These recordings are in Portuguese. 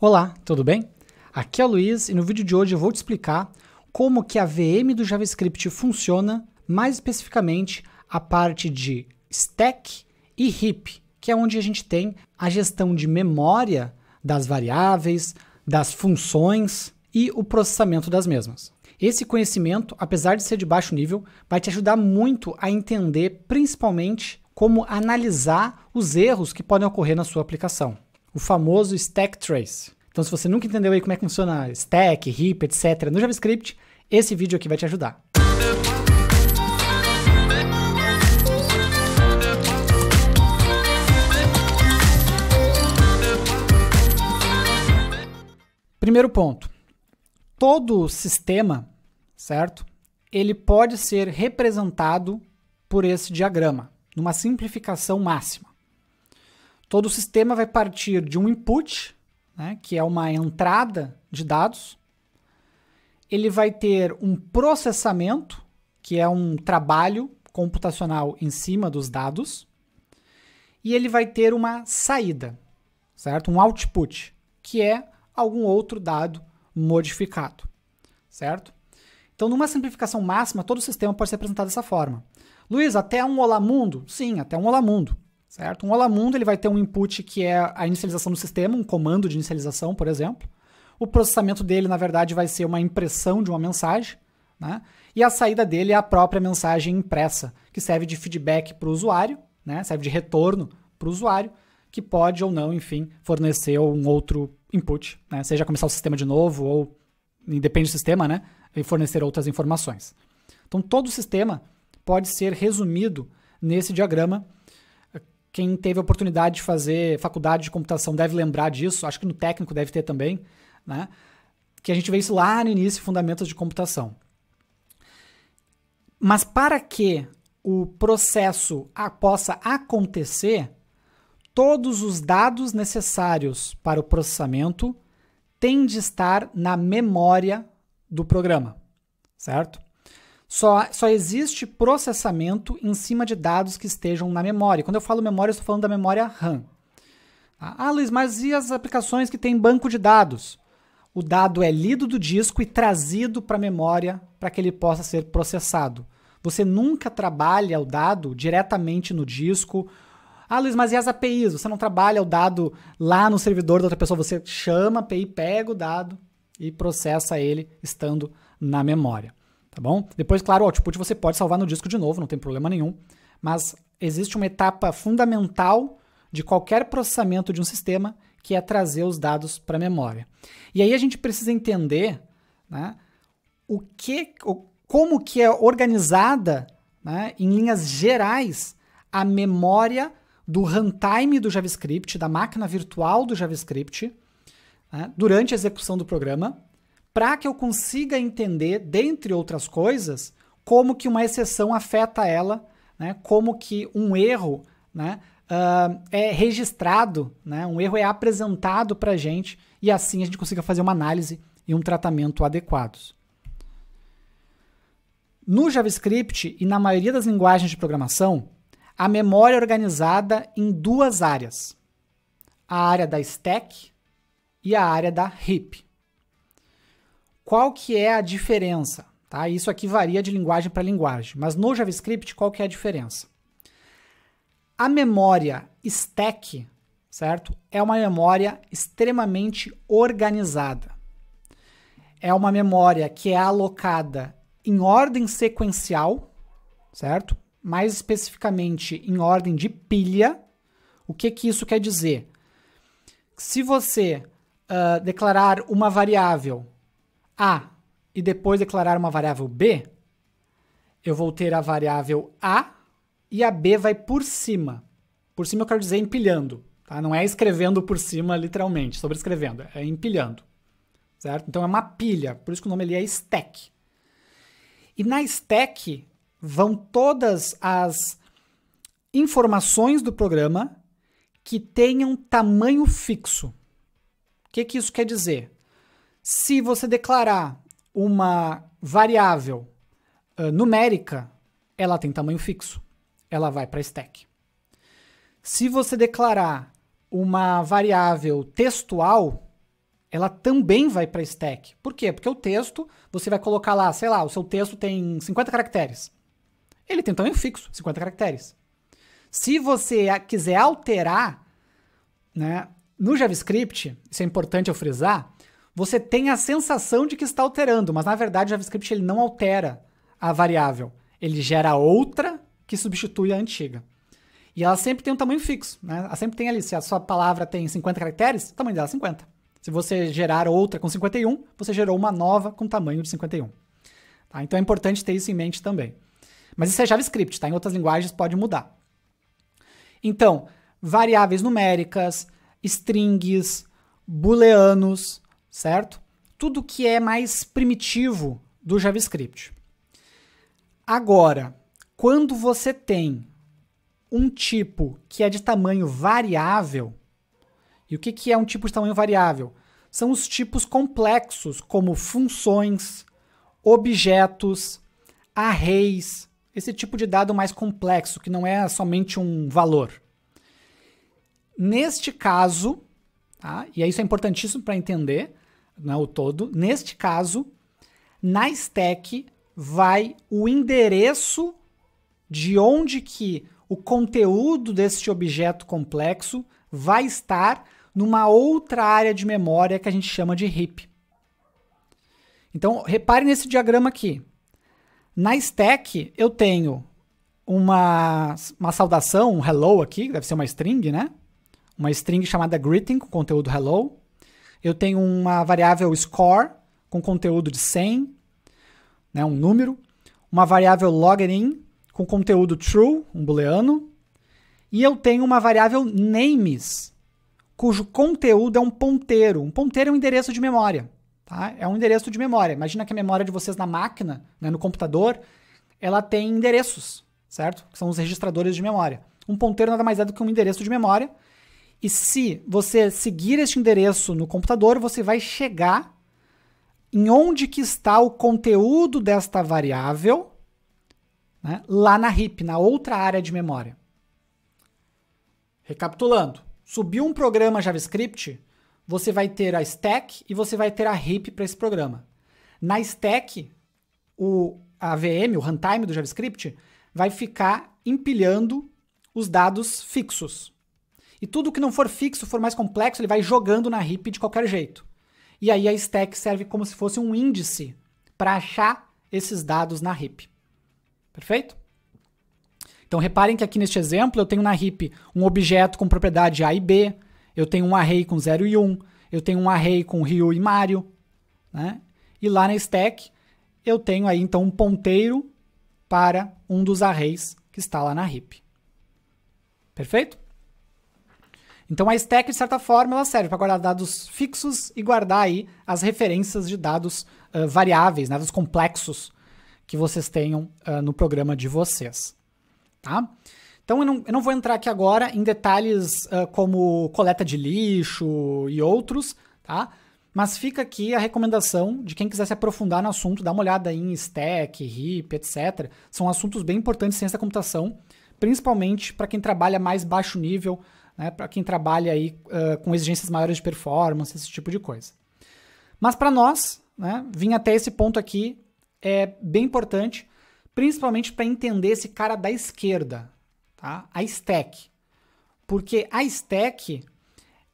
Olá, tudo bem? Aqui é o Luiz e no vídeo de hoje eu vou te explicar como que a VM do JavaScript funciona, mais especificamente a parte de stack e heap, que é onde a gente tem a gestão de memória das variáveis, das funções e o processamento das mesmas. Esse conhecimento, apesar de ser de baixo nível, vai te ajudar muito a entender principalmente como analisar os erros que podem ocorrer na sua aplicação o famoso stack trace. Então, se você nunca entendeu aí como é que funciona stack, heap, etc., no JavaScript, esse vídeo aqui vai te ajudar. Primeiro ponto. Todo sistema, certo? Ele pode ser representado por esse diagrama, numa simplificação máxima. Todo o sistema vai partir de um input, né, que é uma entrada de dados. Ele vai ter um processamento, que é um trabalho computacional em cima dos dados. E ele vai ter uma saída, certo? Um output, que é algum outro dado modificado, certo? Então, numa simplificação máxima, todo o sistema pode ser apresentado dessa forma. Luiz, até um Olá Mundo? Sim, até um Olá Mundo certo? Um Olamundo ele vai ter um input que é a inicialização do sistema, um comando de inicialização, por exemplo. O processamento dele, na verdade, vai ser uma impressão de uma mensagem, né? E a saída dele é a própria mensagem impressa, que serve de feedback para o usuário, né? Serve de retorno para o usuário, que pode ou não, enfim, fornecer um outro input, né? Seja começar o sistema de novo ou, independe do sistema, né? E fornecer outras informações. Então, todo o sistema pode ser resumido nesse diagrama quem teve a oportunidade de fazer faculdade de computação deve lembrar disso, acho que no técnico deve ter também, né? Que a gente vê isso lá no início, fundamentos de computação. Mas para que o processo a, possa acontecer, todos os dados necessários para o processamento têm de estar na memória do programa, certo? Só, só existe processamento em cima de dados que estejam na memória. Quando eu falo memória, eu estou falando da memória RAM. Ah, ah, Luiz, mas e as aplicações que têm banco de dados? O dado é lido do disco e trazido para a memória para que ele possa ser processado. Você nunca trabalha o dado diretamente no disco. Ah, Luiz, mas e as APIs? Você não trabalha o dado lá no servidor da outra pessoa, você chama a API, pega o dado e processa ele estando na memória tá bom? Depois, claro, o output você pode salvar no disco de novo, não tem problema nenhum, mas existe uma etapa fundamental de qualquer processamento de um sistema, que é trazer os dados para a memória. E aí a gente precisa entender né, o que, como que é organizada, né, em linhas gerais, a memória do runtime do JavaScript, da máquina virtual do JavaScript, né, durante a execução do programa, para que eu consiga entender, dentre outras coisas, como que uma exceção afeta ela, né? como que um erro né? Uh, é registrado, né? um erro é apresentado para a gente e assim a gente consiga fazer uma análise e um tratamento adequados. No JavaScript e na maioria das linguagens de programação, a memória é organizada em duas áreas: a área da stack e a área da heap. Qual que é a diferença? Tá? Isso aqui varia de linguagem para linguagem, mas no JavaScript qual que é a diferença? A memória stack, certo? É uma memória extremamente organizada. É uma memória que é alocada em ordem sequencial, certo? Mais especificamente em ordem de pilha. O que que isso quer dizer? Se você uh, declarar uma variável a e depois declarar uma variável B, eu vou ter a variável A e a B vai por cima. Por cima eu quero dizer empilhando, tá? Não é escrevendo por cima literalmente, sobrescrevendo, é empilhando, certo? Então é uma pilha, por isso que o nome ali é stack. E na stack vão todas as informações do programa que tenham tamanho fixo. O que, que isso quer dizer? Se você declarar uma variável uh, numérica, ela tem tamanho fixo. Ela vai para stack. Se você declarar uma variável textual, ela também vai para stack. Por quê? Porque o texto, você vai colocar lá, sei lá, o seu texto tem 50 caracteres. Ele tem tamanho fixo, 50 caracteres. Se você quiser alterar, né, no JavaScript, isso é importante eu frisar, você tem a sensação de que está alterando, mas na verdade o JavaScript ele não altera a variável. Ele gera outra que substitui a antiga. E ela sempre tem um tamanho fixo, né? Ela sempre tem ali, se a sua palavra tem 50 caracteres, o tamanho dela é 50. Se você gerar outra com 51, você gerou uma nova com tamanho de 51. Tá? Então é importante ter isso em mente também. Mas isso é JavaScript, tá? Em outras linguagens pode mudar. Então, variáveis numéricas, strings, booleanos, certo? Tudo que é mais primitivo do JavaScript. Agora, quando você tem um tipo que é de tamanho variável, e o que, que é um tipo de tamanho variável? São os tipos complexos, como funções, objetos, arrays, esse tipo de dado mais complexo, que não é somente um valor. Neste caso, tá? e isso é importantíssimo para entender, né, o todo. Neste caso, na stack vai o endereço de onde que o conteúdo deste objeto complexo vai estar numa outra área de memória que a gente chama de heap. Então, repare nesse diagrama aqui. Na stack, eu tenho uma, uma saudação, um hello aqui, que deve ser uma string, né? Uma string chamada greeting, com conteúdo hello eu tenho uma variável score com conteúdo de 100, né, um número, uma variável login com conteúdo true, um booleano, e eu tenho uma variável names, cujo conteúdo é um ponteiro. Um ponteiro é um endereço de memória. Tá? É um endereço de memória. Imagina que a memória de vocês na máquina, né, no computador, ela tem endereços, certo? Que são os registradores de memória. Um ponteiro nada mais é do que um endereço de memória e se você seguir este endereço no computador, você vai chegar em onde que está o conteúdo desta variável né, lá na RIP, na outra área de memória. Recapitulando, subiu um programa JavaScript, você vai ter a stack e você vai ter a RIP para esse programa. Na stack, o VM, o runtime do JavaScript, vai ficar empilhando os dados fixos. E tudo que não for fixo, for mais complexo, ele vai jogando na heap de qualquer jeito. E aí a stack serve como se fosse um índice para achar esses dados na heap. Perfeito? Então reparem que aqui neste exemplo eu tenho na heap um objeto com propriedade A e B, eu tenho um array com 0 e 1, um, eu tenho um array com Ryu e Mario, né? E lá na stack eu tenho aí então um ponteiro para um dos arrays que está lá na heap. Perfeito? Então a stack, de certa forma, ela serve para guardar dados fixos e guardar aí as referências de dados uh, variáveis, né, dados complexos que vocês tenham uh, no programa de vocês. Tá? Então eu não, eu não, vou entrar aqui agora em detalhes uh, como coleta de lixo e outros, tá? Mas fica aqui a recomendação de quem quiser se aprofundar no assunto, dá uma olhada em stack, heap, etc. São assuntos bem importantes em ciência da computação, principalmente para quem trabalha mais baixo nível, né, para quem trabalha aí uh, com exigências maiores de performance, esse tipo de coisa. Mas para nós, né, vir até esse ponto aqui é bem importante, principalmente para entender esse cara da esquerda, tá? a stack. Porque a stack,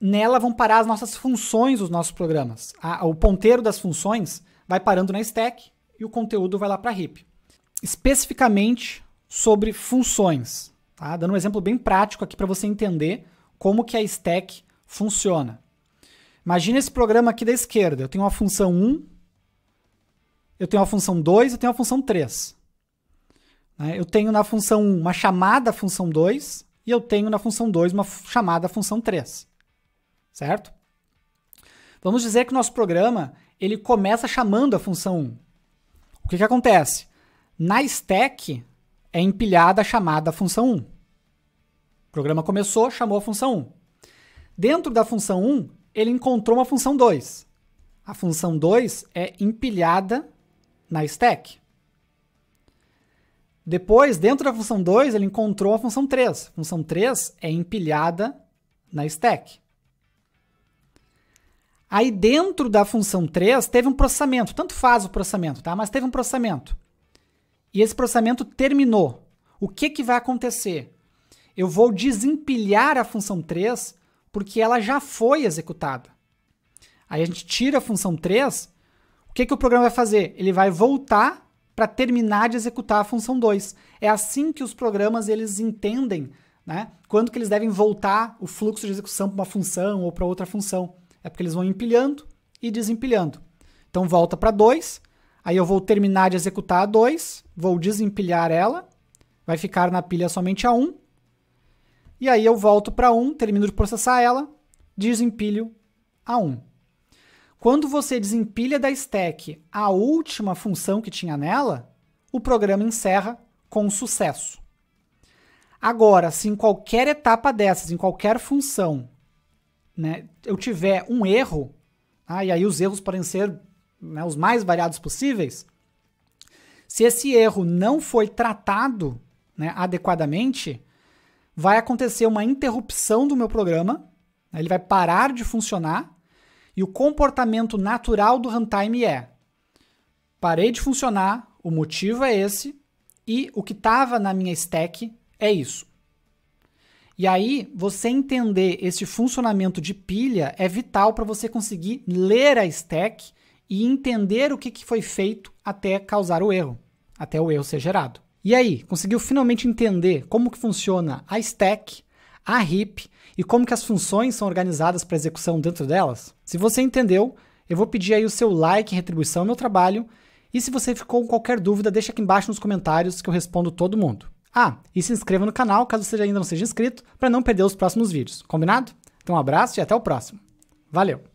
nela vão parar as nossas funções os nossos programas. A, o ponteiro das funções vai parando na stack e o conteúdo vai lá para a heap. Especificamente sobre funções. Tá? Dando um exemplo bem prático aqui para você entender como que a stack funciona. Imagina esse programa aqui da esquerda. Eu tenho uma função 1, eu tenho uma função 2, eu tenho uma função 3. Né? Eu tenho na função 1 uma chamada função 2 e eu tenho na função 2 uma chamada função 3. Certo? Vamos dizer que o nosso programa ele começa chamando a função 1. O que, que acontece? Na stack, é empilhada a chamada função 1. O programa começou, chamou a função 1. Dentro da função 1, ele encontrou uma função 2. A função 2 é empilhada na stack. Depois, dentro da função 2, ele encontrou a função 3. A função 3 é empilhada na stack. Aí dentro da função 3 teve um processamento, tanto faz o processamento, tá? Mas teve um processamento e esse processamento terminou, o que, que vai acontecer? Eu vou desempilhar a função 3 porque ela já foi executada. Aí a gente tira a função 3, o que, que o programa vai fazer? Ele vai voltar para terminar de executar a função 2. É assim que os programas eles entendem né, quando que eles devem voltar o fluxo de execução para uma função ou para outra função. É porque eles vão empilhando e desempilhando. Então volta para 2, Aí eu vou terminar de executar a 2, vou desempilhar ela, vai ficar na pilha somente a 1. Um, e aí eu volto para 1, um, termino de processar ela, desempilho a 1. Um. Quando você desempilha da stack a última função que tinha nela, o programa encerra com sucesso. Agora, se em qualquer etapa dessas, em qualquer função, né, eu tiver um erro, ah, e aí os erros podem ser né, os mais variados possíveis, se esse erro não foi tratado né, adequadamente, vai acontecer uma interrupção do meu programa, né, ele vai parar de funcionar, e o comportamento natural do runtime é: parei de funcionar, o motivo é esse, e o que estava na minha stack é isso. E aí, você entender esse funcionamento de pilha é vital para você conseguir ler a stack e entender o que, que foi feito até causar o erro, até o erro ser gerado. E aí, conseguiu finalmente entender como que funciona a stack, a heap e como que as funções são organizadas para execução dentro delas? Se você entendeu, eu vou pedir aí o seu like retribuição ao meu trabalho. E se você ficou com qualquer dúvida, deixa aqui embaixo nos comentários que eu respondo todo mundo. Ah, e se inscreva no canal caso você ainda não seja inscrito, para não perder os próximos vídeos, combinado? Então um abraço e até o próximo. Valeu!